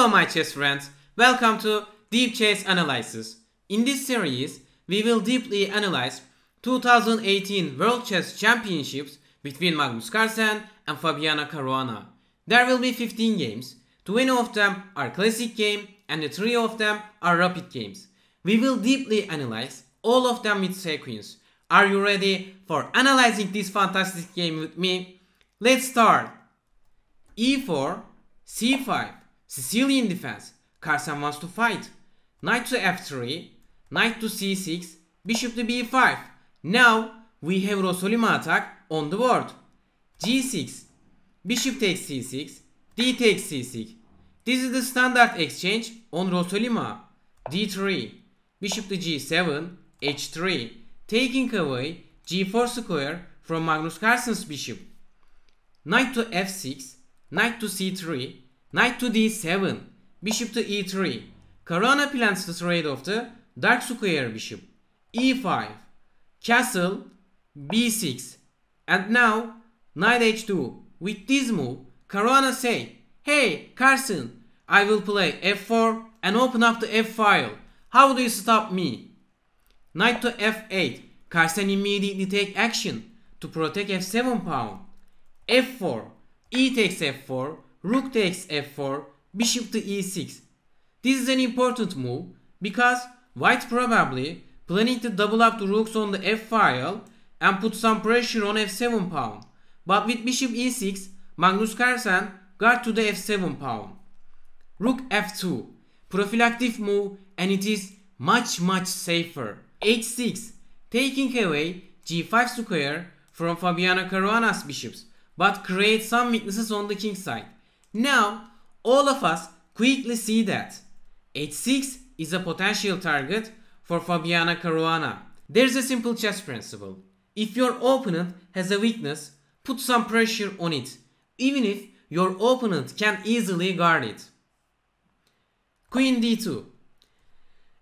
Hello my chess friends, welcome to Deep Chess Analysis. In this series, we will deeply analyze 2018 World Chess Championships between Magnus Carlsen and Fabiana Caruana. There will be 15 games, 20 of them are classic game and the 3 of them are rapid games. We will deeply analyze all of them with sequence. Are you ready for analyzing this fantastic game with me? Let's start! e4, c5, Sicilian defense. Carson wants to fight. Knight to f3. Knight to c6. Bishop to b5. Now we have Rosolima attack on the board. g6. Bishop takes c6. D takes c6. This is the standard exchange on Rosolima. d3. Bishop to g7. h3. Taking away g4 square from Magnus Carlsen's bishop. Knight to f6. Knight to c3. Knight to d7. Bishop to e3. Corona plans the trade of the dark square bishop. e5. Castle b6. And now knight h2. With this move, Corona say, Hey Carson, I will play f4 and open up the f file. How do you stop me? Knight to f8. Carson immediately take action to protect f7 pawn. f4. E takes f4 Rook takes f4, bishop to e6. This is an important move because white probably planning to double up the rooks on the f-file and put some pressure on f7 pawn. But with bishop e6, Magnus Carlsen got to the f7 pawn. Rook f2, prophylactic move and it is much much safer. h6, taking away g5 square from Fabiana Caruana's bishops, but creates some weaknesses on the king side. Now, all of us quickly see that h6 is a potential target for Fabiana Caruana. There's a simple chess principle. If your opponent has a weakness, put some pressure on it, even if your opponent can easily guard it. Queen d2.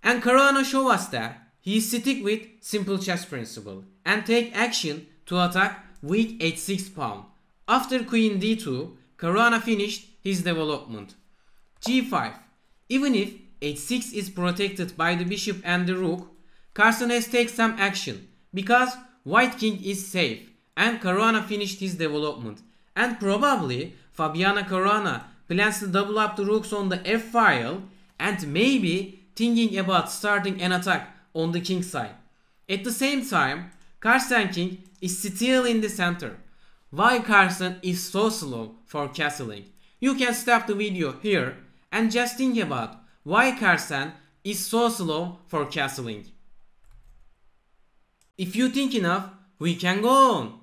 And Caruana show us that he is sitting with simple chess principle and take action to attack weak h6 pawn. After queen d2, Carana finished his development. g5. Even if h6 is protected by the bishop and the rook, has takes some action because white king is safe and Caruana finished his development. And probably Fabiana Caruana plans to double up the rooks on the f-file and maybe thinking about starting an attack on the king side. At the same time, Carson King is still in the center why Carson is so slow for castling. You can stop the video here and just think about why Carson is so slow for castling. If you think enough, we can go on.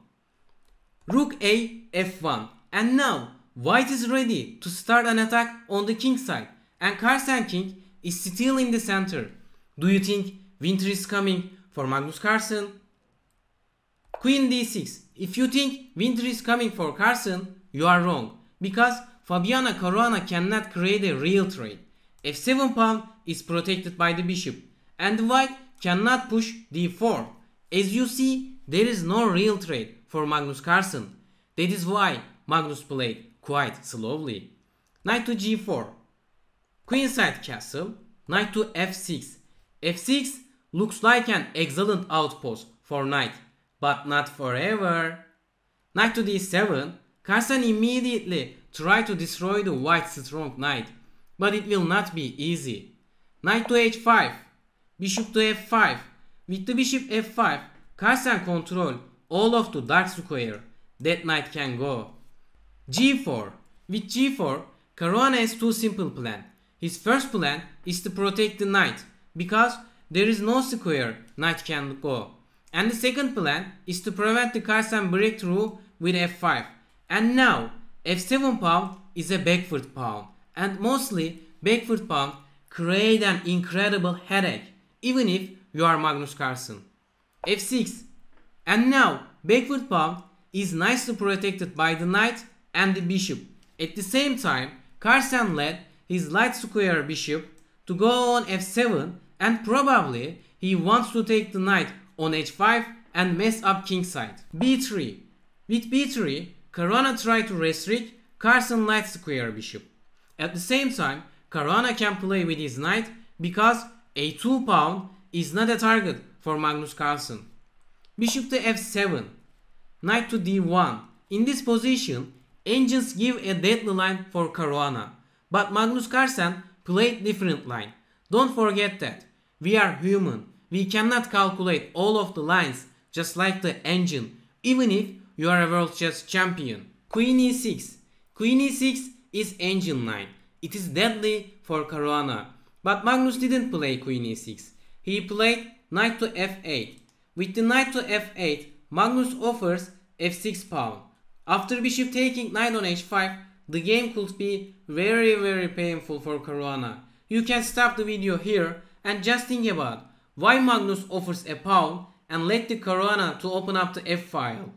Rook A f1 and now white is ready to start an attack on the king side and Carson king is still in the center. Do you think winter is coming for Magnus Carlsen? Queen d6. If you think winter is coming for Carson, you are wrong. Because Fabiana Caruana cannot create a real trade. f7 pawn is protected by the bishop. And white cannot push d4. As you see, there is no real trade for Magnus Carlsen. That is why Magnus played quite slowly. Knight to g4. Queenside castle. Knight to f6. f6 looks like an excellent outpost for knight but not forever. Knight to d7, Carson immediately tried to destroy the white's strong knight, but it will not be easy. Knight to h5, bishop to f5, with the bishop f5, Carson control all of the dark square. That knight can go. g4, with g4, Caruana has two simple plan. His first plan is to protect the knight, because there is no square knight can go. And the second plan is to prevent the Kai'San breakthrough with f5. And now f7 pawn is a backward pawn. And mostly backward pawn create an incredible headache even if you are Magnus Carlsen. f6. And now backward pawn is nicely protected by the knight and the bishop. At the same time Carlsen led his light square bishop to go on f7 and probably he wants to take the knight on h5 and mess up kingside. b3. With b3, Karana tried to restrict Carson light square bishop. At the same time, Karana can play with his knight because a2 pawn is not a target for Magnus Carlsen. Bishop to f7, knight to d1. In this position, engines give a deadly line for Caruana. But Magnus Carlsen played different line. Don't forget that. We are human we cannot calculate all of the lines just like the engine, even if you are a world chess champion. Queen e6. Queen e6 is engine line. It is deadly for Caruana. But Magnus didn't play queen e6. He played knight to f8. With the knight to f8, Magnus offers f6 pawn. After bishop taking knight on h5, the game could be very very painful for Caruana. You can stop the video here and just think about why Magnus offers a pawn and let the Caruana to open up the f-file?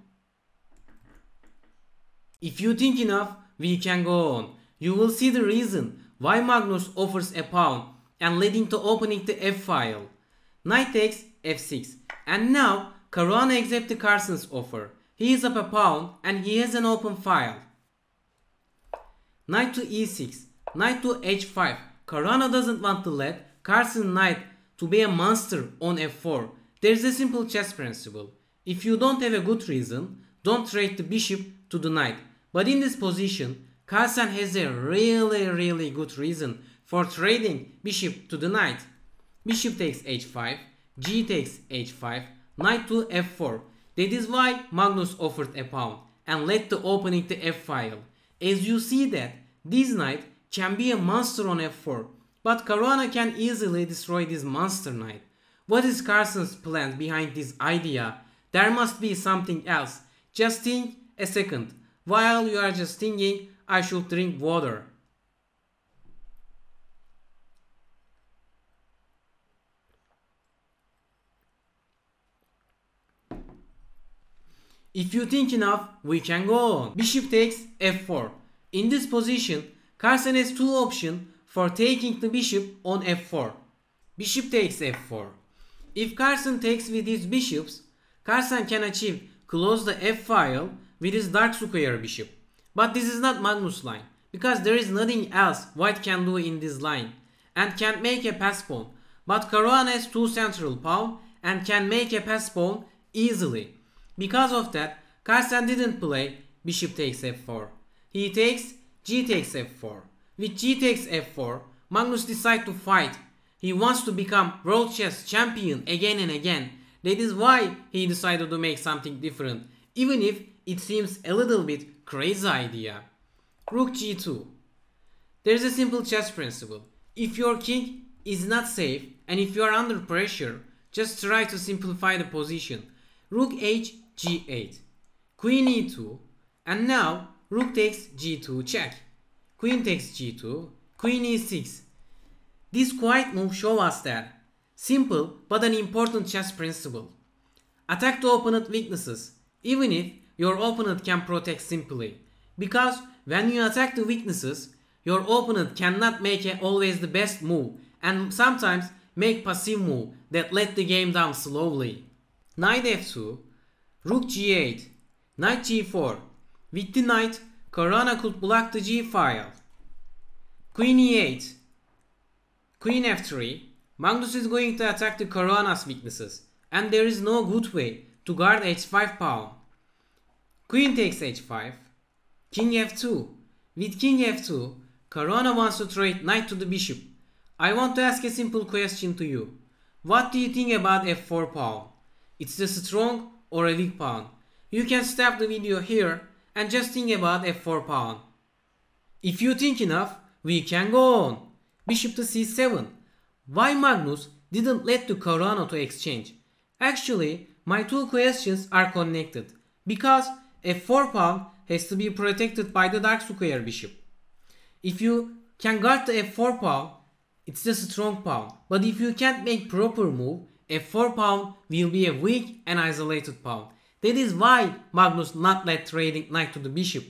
If you think enough, we can go on. You will see the reason why Magnus offers a pawn and leading to opening the f-file. Knight takes f6 and now Caruana accepts the Carson's offer. He is up a pawn and he has an open file. Knight to e6, knight to h5. Caruana doesn't want to let Carson knight to be a monster on f4, there is a simple chess principle. If you don't have a good reason, don't trade the bishop to the knight. But in this position, Carlsen has a really really good reason for trading bishop to the knight. Bishop takes h5, g takes h5, knight to f4. That is why Magnus offered a pawn and led to opening the f-file. As you see that, this knight can be a monster on f4 but Corona can easily destroy this monster knight. What is Carson's plan behind this idea? There must be something else. Just think a second. While you are just thinking, I should drink water. If you think enough, we can go on. Bishop takes f4. In this position, Carson has two options for taking the bishop on f4. Bishop takes f4. If Carson takes with his bishops, Carson can achieve close the f-file with his dark square bishop. But this is not Magnus line because there is nothing else white can do in this line and can make a pass pawn. But Karuan has two central pawn and can make a pass pawn easily. Because of that, Carson didn't play bishop takes f4. He takes g takes f4. With g takes f4, Magnus decides to fight. He wants to become world chess champion again and again. That is why he decided to make something different, even if it seems a little bit crazy idea. Rook g2. There is a simple chess principle. If your king is not safe and if you are under pressure, just try to simplify the position. Rook h g8, queen e2, and now rook takes g2 check. Queen takes g2, queen e6. This quiet move shows us that simple but an important chess principle. Attack the opponent weaknesses, even if your opponent can protect simply. Because when you attack the weaknesses, your opponent cannot make always the best move and sometimes make passive move that let the game down slowly. Knight f2, rook g8, knight g4. With the knight, Corona could block the G file. Queen e8. Queen f3. Magnus is going to attack the Corona's weaknesses. And there is no good way to guard h5 pawn. Queen takes h5. King f2. With king f2, Corona wants to trade knight to the bishop. I want to ask a simple question to you. What do you think about f4 pawn? It's a strong or a weak pawn. You can stop the video here and just think about f4 pawn. If you think enough, we can go on. Bishop to c7. Why Magnus didn't let the Carano to exchange? Actually, my two questions are connected. Because f4 pawn has to be protected by the dark square bishop. If you can guard the f4 pawn, it's just a strong pawn. But if you can't make proper move, f4 pawn will be a weak and isolated pawn. That is why Magnus not let trading knight to the bishop.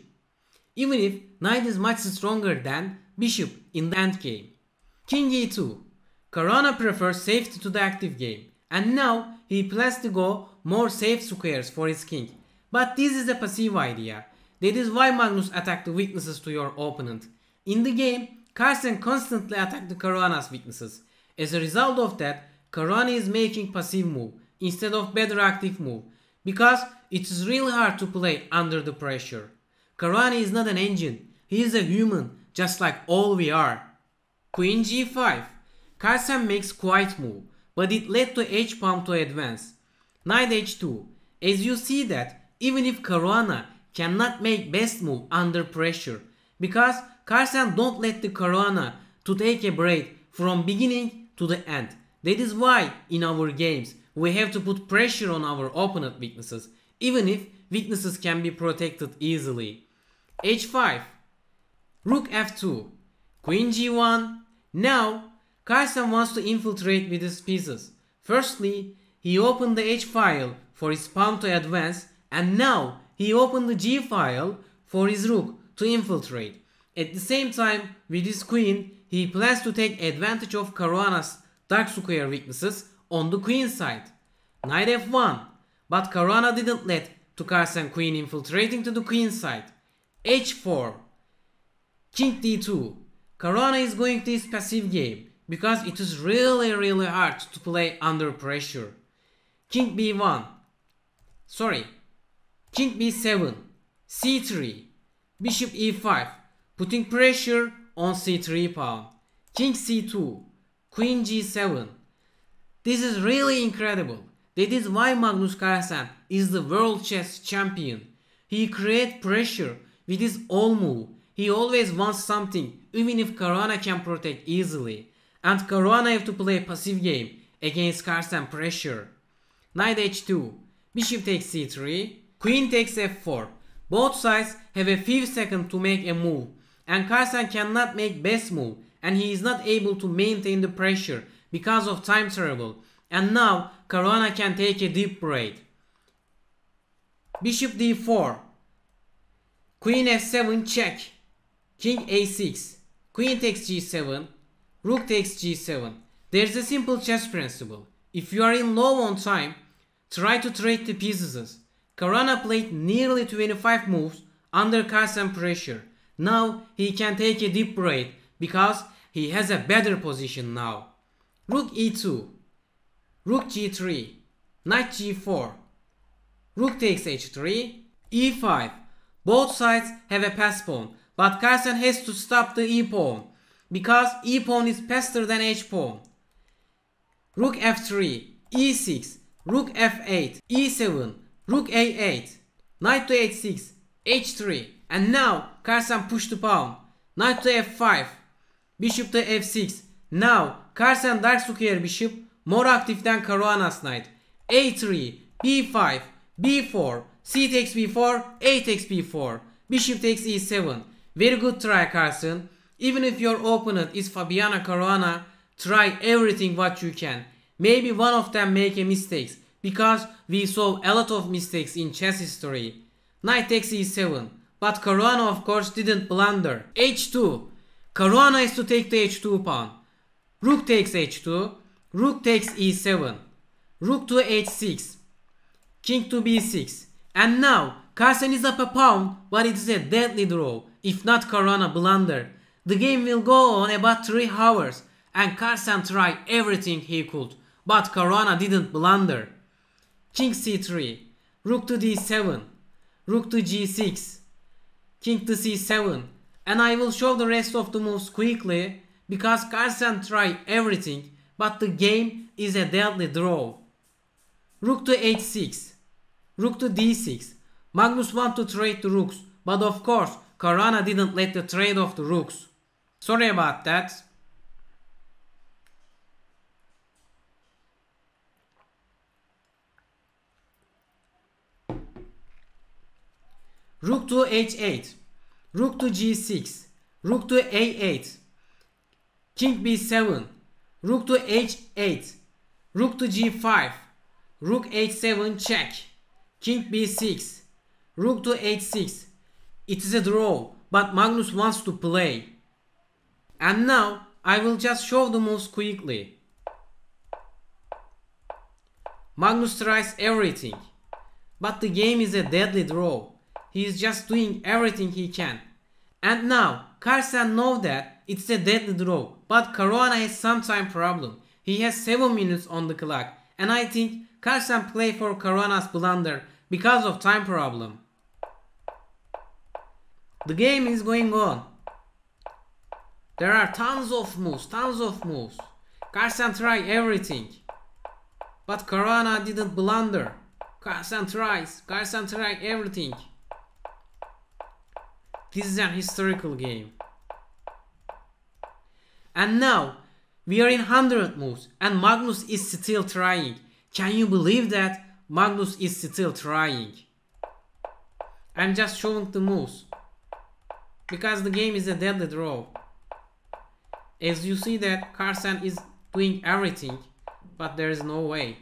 Even if knight is much stronger than bishop in the endgame. King e2. Karana prefers safety to the active game. And now he plans to go more safe squares for his king. But this is a passive idea. That is why Magnus attacked the weaknesses to your opponent. In the game, Carlsen constantly attacked the Caruana's weaknesses. As a result of that, Caruana is making passive move instead of better active move because it's really hard to play under the pressure. Karani is not an engine, he is a human, just like all we are. Queen g5. Carlsen makes quiet move, but it led to h-pawn to advance. Knight h2. As you see that, even if Karana cannot make best move under pressure, because Carlsen don't let the Karana to take a break from beginning to the end. That is why in our games we have to put pressure on our opponent weaknesses, even if weaknesses can be protected easily. h5 Rook f2 Queen g1 Now, Carlsen wants to infiltrate with his pieces. Firstly, he opened the h file for his pawn to advance and now he opened the g file for his rook to infiltrate. At the same time, with his queen, he plans to take advantage of Caruana's Dark Square weaknesses on the queen side. Knight f1, but Karana didn't let Tukars and queen infiltrating to the queen side. h4, king d2. Karana is going this passive game because it is really really hard to play under pressure. King b1, sorry, king b7, c3, bishop e5, putting pressure on c3 pawn. King c2, Queen g7. This is really incredible. That is why Magnus Carlsen is the world chess champion. He creates pressure with his all move. He always wants something even if Caruana can protect easily. And Caruana have to play passive game against Carlsen pressure. Knight h2, bishop takes c3, queen takes f4. Both sides have a few seconds to make a move and Carlsen cannot make best move and he is not able to maintain the pressure because of time travel. And now Caruana can take a deep breath. Bishop d4. Queen f7 check. King a6. Queen takes g7. Rook takes g7. There's a simple chess principle. If you are in low on time, try to trade the pieces. Karana played nearly 25 moves under constant pressure. Now he can take a deep breath because he has a better position now. Rook e2, rook g3, knight g4, rook takes h3, e5. Both sides have a pass pawn, but Carson has to stop the e pawn because e pawn is faster than h pawn. Rook f3, e6, rook f8, e7, rook a8, knight to h6, h3, and now Carson pushed the pawn, knight to f5, Bishop to f6. Now Carson dark square bishop. active than Caruanas knight. a3, b5, b4, c takes b4, a takes b4. Bishop takes e7. Very good try Carson. Even if your opponent is Fabiana Caruana, try everything what you can. Maybe one of them make a mistake, because we saw a lot of mistakes in chess history. Knight takes e7, but Caruana of course didn't blunder. h2, Caruana is to take the h2 pawn. Rook takes h2. Rook takes e7. Rook to h6. King to b6. And now Carson is up a pawn but it is a deadly draw. If not Caruana blunder. The game will go on about 3 hours and Carson tried everything he could. But Caruana didn't blunder. King c3. Rook to d7. Rook to g6. King to c7. And I will show the rest of the moves quickly because Carlsen tried everything but the game is a deadly draw. Rook to h6, rook to d6. Magnus want to trade the rooks but of course Karana didn't let the trade of the rooks. Sorry about that. Rook to h8. Rook to G6. Rook to A8. King B7. Rook to H8. Rook to G5. Rook H7 check. King B6. Rook to H6. It is a draw, but Magnus wants to play. And now I will just show the moves quickly. Magnus tries everything. But the game is a deadly draw. He is just doing everything he can. And now, Carson know that it's a deadly draw, but Caruana has some time problem. He has 7 minutes on the clock and I think Carson play for Caruana's blunder because of time problem. The game is going on. There are tons of moves, tons of moves. Carson try everything. But Caruana didn't blunder. Carson tries, Carson try everything. This is an historical game. And now, we are in 100 moves and Magnus is still trying. Can you believe that? Magnus is still trying. I'm just showing the moves. Because the game is a deadly draw. As you see that Carson is doing everything, but there is no way.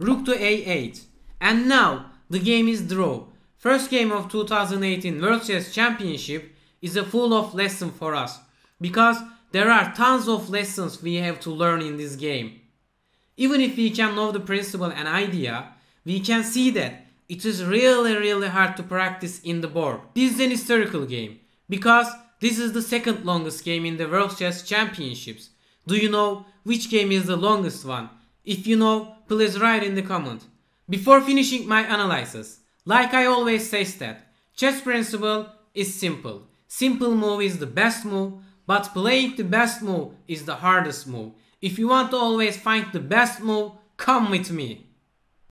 Rook to a8. And now the game is draw. First game of 2018 World Chess Championship is a full of lesson for us because there are tons of lessons we have to learn in this game. Even if we can know the principle and idea, we can see that it is really really hard to practice in the board. This is an historical game because this is the second longest game in the World Chess Championships. Do you know which game is the longest one? If you know, please write in the comment. Before finishing my analysis, like I always say, that, chess principle is simple. Simple move is the best move, but playing the best move is the hardest move. If you want to always find the best move, come with me.